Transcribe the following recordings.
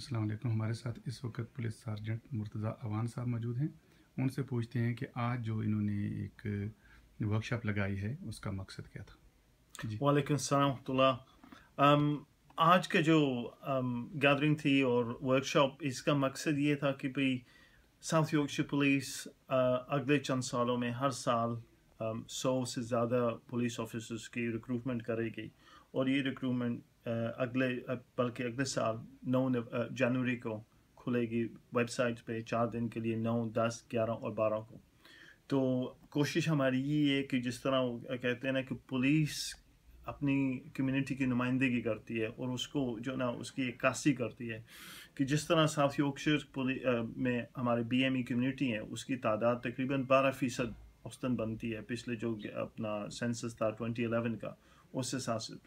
अस्सलाम वालेकुम हमारे साथ इस वक्त पुलिस सार्जेंट मुर्तज़ा अवान साहब मौजूद हैं उनसे पूछते हैं कि आज जो इन्होंने एक वर्कशॉप लगाई है उसका मकसद क्या था वालेकुम सलाम आज का जो गैदरिंग थी और वर्कशॉप इसका मकसद ये था कि भाई साउथ योर्कशियर पुलिस अगले चंद सालों में हर साल Um, सौ से ज़्यादा पुलिस ऑफिसर्स की रिक्रूटमेंट करेगी और ये रिक्रूटमेंट uh, अगले बल्कि अगले साल नौ जनवरी को खुलेगी वेबसाइट पे चार दिन के लिए नौ दस ग्यारह और बारह को तो कोशिश हमारी ये है कि जिस तरह कहते हैं ना कि पुलिस अपनी कम्युनिटी की नुमाइंदगी करती है और उसको जो ना उसकी इक्यासी करती है कि जिस तरह साउथ योर्कशर में हमारे बीएमई कम्युनिटी e है उसकी तादाद तकरीबन बारह फ़ीसद औसतन बनती है पिछले जो अपना सेंसस था 2011 का उससे हिसाब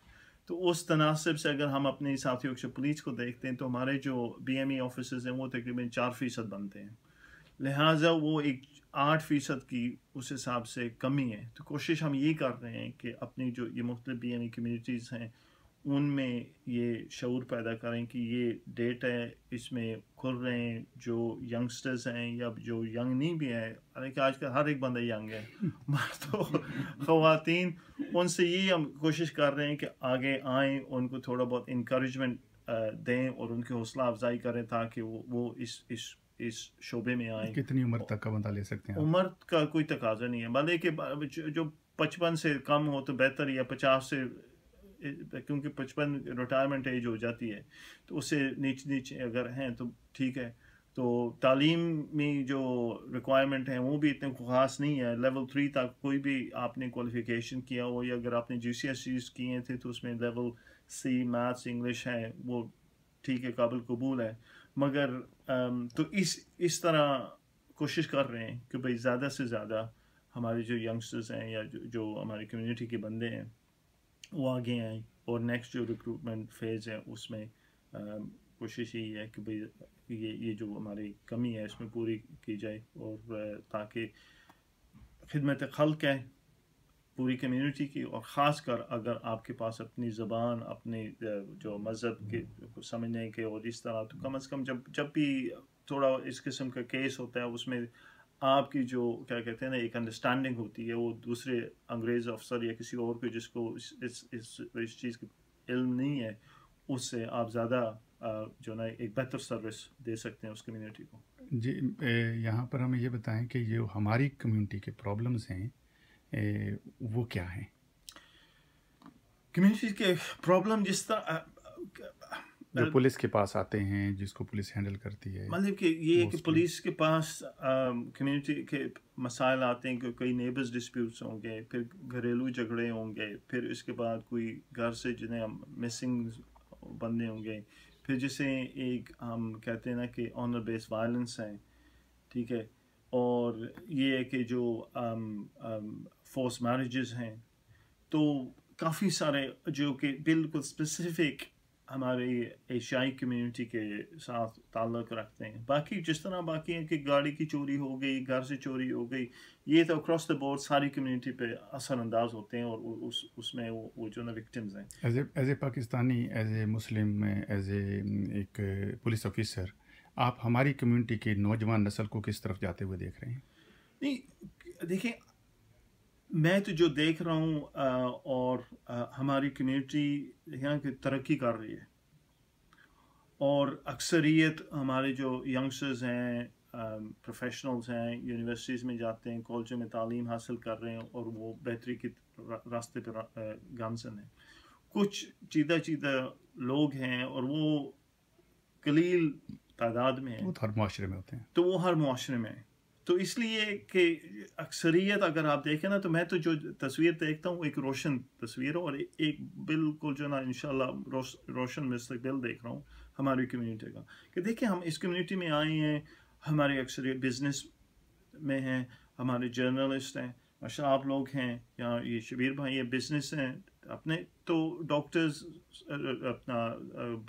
तो उस तनासब से अगर हम अपने साथियों से पुलिस को देखते हैं तो हमारे जो बी एम हैं वो तकरीबन चार फ़ीसद बनते हैं लिहाजा वो एक आठ फ़ीसद की उस हिसाब से कमी है तो कोशिश हम ये कर रहे हैं कि अपनी जो ये मुख्तु बी एम ई कम्यूनिटीज़ हैं उनमें ये शूर पैदा करें कि ये डेट है इसमें खुल रहे हैं जो यंगस्टर्स हैं या जो यंग नहीं भी हैं आज आजकल हर एक बंदा यंग है तो खातन उनसे ये हम कोशिश कर रहे हैं कि आगे आएं उनको थोड़ा बहुत इनक्रेजमेंट दें और उनकी हौसला अफजाई करें ताकि वो वो इस इस इस शोबे में आए कितनी उम्र तक का बंदा ले सकते हैं उम्र का कोई तकाजा नहीं है बल्कि जो पचपन से कम हो तो बेहतर या पचास से क्योंकि पचपन रिटायरमेंट एज हो जाती है तो उससे नीचे नीचे अगर हैं तो ठीक है तो तालीम में जो रिक्वायरमेंट है वो भी इतने खास नहीं है लेवल थ्री तक कोई भी आपने क्वालिफिकेशन किया हो या अगर आपने जी सी किए थे तो उसमें लेवल सी मैथ्स इंग्लिश है वो ठीक है काबिल कबूल है मगर तो इस इस तरह कोशिश कर रहे हैं कि भाई ज़्यादा से ज़्यादा हमारे जो यंगस्टर्स हैं या जो, जो हमारी कम्युनिटी के बंदे हैं वो आगे आए और नेक्स्ट जो रिक्रूटमेंट फेज़ है उसमें कोशिश यही है कि भाई ये ये जो हमारी कमी है इसमें पूरी की जाए और ताकि खिदमत खल्क है पूरी कम्युनिटी की और ख़ास कर अगर आपके पास अपनी ज़बान अपने जो मज़हब के को समझने के और इस तरह तो कम अज़ कम जब जब भी थोड़ा इस किस्म का केस होता है उसमें आपकी जो क्या कहते हैं ना एक अंडरस्टैंडिंग होती है वो दूसरे अंग्रेज अफसर या किसी और को जिसको इस इस इस, इस चीज़ की इल्म नहीं है उससे आप ज़्यादा जो ना एक बेहतर सर्विस दे सकते हैं उस कम्युनिटी को जी यहाँ पर हमें ये बताएं कि जो हमारी कम्युनिटी के प्रॉब्लम्स हैं ए, वो क्या हैं कम्युनिटी के प्रॉब्लम जिस तरह जो पुलिस के पास आते हैं जिसको पुलिस हैंडल करती है मतलब कि ये कि पुलिस के पास कम्युनिटी के मसाइल आते हैं कि कई नेबर्स डिस्प्यूट्स होंगे फिर घरेलू झगड़े होंगे फिर इसके बाद कोई घर से जिन्हें हम मिसिंग बंदे होंगे फिर जैसे एक हम कहते हैं ना कि ऑनर बेस वायलेंस हैं ठीक है और ये है कि जो फोर्स मैरिज हैं तो काफ़ी सारे जो कि बिल्कुल स्पेसिफिक हमारे एशियाई कम्युनिटी के साथ ताल्लुक रखते हैं बाकी जिस तरह बाकी हैं कि गाड़ी की चोरी हो गई घर से चोरी हो गई ये तो अक्रॉस द बोर्ड सारी कम्युनिटी पे असरअंदाज होते हैं और उस उसमें वो वो जो ना विक्टिम्स हैं as a Pakistani as a Muslim as a एक पुलिस ऑफिसर आप हमारी कम्युनिटी के नौजवान नस्ल को किस तरफ जाते हुए देख रहे हैं नहीं देखिए मैं तो जो देख रहा हूँ और आ, हमारी कम्युनिटी यहाँ की तरक्की कर रही है और अक्सरियत हमारे जो यंगस्टर्स हैं प्रोफेशनल्स हैं यूनिवर्सिटीज़ में जाते हैं कॉलेजों में तालीम हासिल कर रहे हैं और वो बेहतरी के रास्ते पर गामसन हैं कुछ चीदा चीदा लोग हैं और वो कलील तादाद में हैं वो हर माशरे में होते हैं तो वो हर माशरे में हैं तो इसलिए कि अक्सरियत अगर आप देखें ना तो मैं तो जो तस्वीर देखता हूँ एक रोशन तस्वीर और एक बिल्कुल जो ना इन रोश, रोशन मुस्तबिल देख रहा हूँ हमारी कम्यूनिटी का कि देखिए हम इस कम्यूनिटी में आए हैं हमारे अक्सरियत बिजनेस में हैं हमारे जर्नलिस्ट हैं माशा आप लोग हैं या ये शबीर भाई ये बिजनेस हैं अपने तो डॉक्टर्स अपना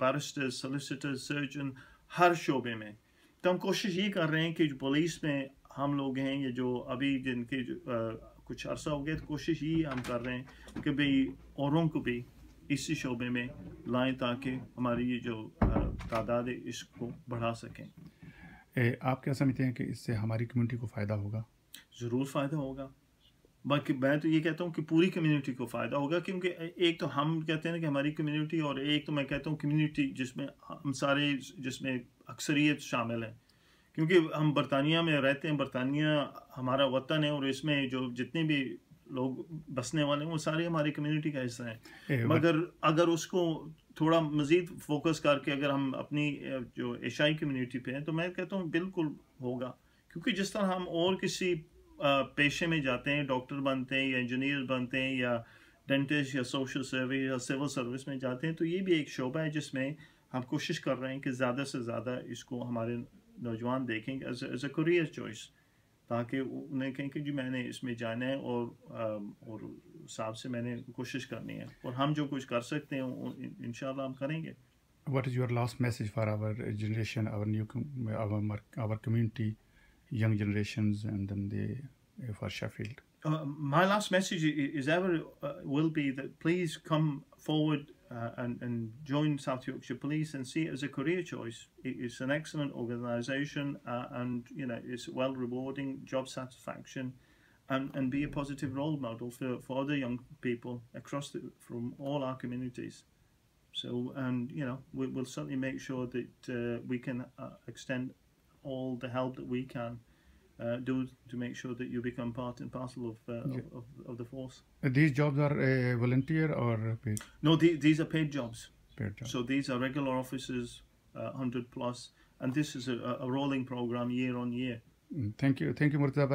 बैरिस्टर्स सोलिसटर्स सर्जन हर शोबे में तो हम कोशिश ये कर रहे हैं कि पुलिस में हम लोग हैं ये जो अभी जिनके जो, आ, कुछ अरसा हो गया तो कोशिश ये हम कर रहे हैं कि भाई औरों को भी इसी शोबे में लाएं ताकि हमारी ये जो तादाद है इसको बढ़ा सकें ए, आप क्या समझते हैं कि इससे हमारी कम्युनिटी को फ़ायदा होगा ज़रूर फ़ायदा होगा बाकी मैं तो ये कहता हूँ कि पूरी कम्युनिटी को फ़ायदा होगा क्योंकि एक तो हम कहते हैं ना कि हमारी कम्युनिटी और एक तो मैं कहता हूँ कम्युनिटी जिसमें हम सारे जिसमें अक्सरियत शामिल हैं क्योंकि हम बरतानिया में रहते हैं बरतानिया हमारा वतन है और इसमें जो जितने भी लोग बसने वाले हैं वो सारे हमारी कम्युनिटी का हिस्सा हैं मगर अगर उसको थोड़ा मज़ीद फोकस करके अगर हम अपनी जो एशियाई कम्युनिटी पे हैं तो मैं कहता हूँ बिल्कुल होगा क्योंकि जिस तरह हम और किसी पेशे में जाते हैं डॉक्टर बनते हैं या इंजीनियर बनते हैं या डेंटिस्ट या सोशल सर्विस या सिविल सर्विस में जाते हैं तो ये भी एक शोबा है जिसमें हम कोशिश कर रहे हैं कि ज़्यादा से ज़्यादा इसको हमारे नौजवान देखें एज अ करियर चॉइस ताकि उन्हें कहें कि जी मैंने इसमें जाना है और आ, और हिसाब से मैंने कोशिश करनी है और हम जो कुछ कर सकते हैं इन हम करेंगे what is your last message for our generation our new our community young generation for Sheffield my last message is ever will be the please come forward uh, and, and join South Yorkshire Police and see it as a career choice. It, it's an excellent organisation uh, and you know it's well rewarding, job satisfaction, and, and be a positive role model for, for other young people across the, from all our communities. So and you know we, will certainly make sure that uh, we can uh, extend all the help that we can uh, do to make sure that you become part and parcel of, uh, yeah. of, of, of, the force. Uh, these jobs are uh, volunteer or paid? No, these are paid jobs. Paid jobs. So these are regular officers, 100 uh, plus, and this is a, a rolling program year on year. Mm, thank you. Thank you, Murtaba.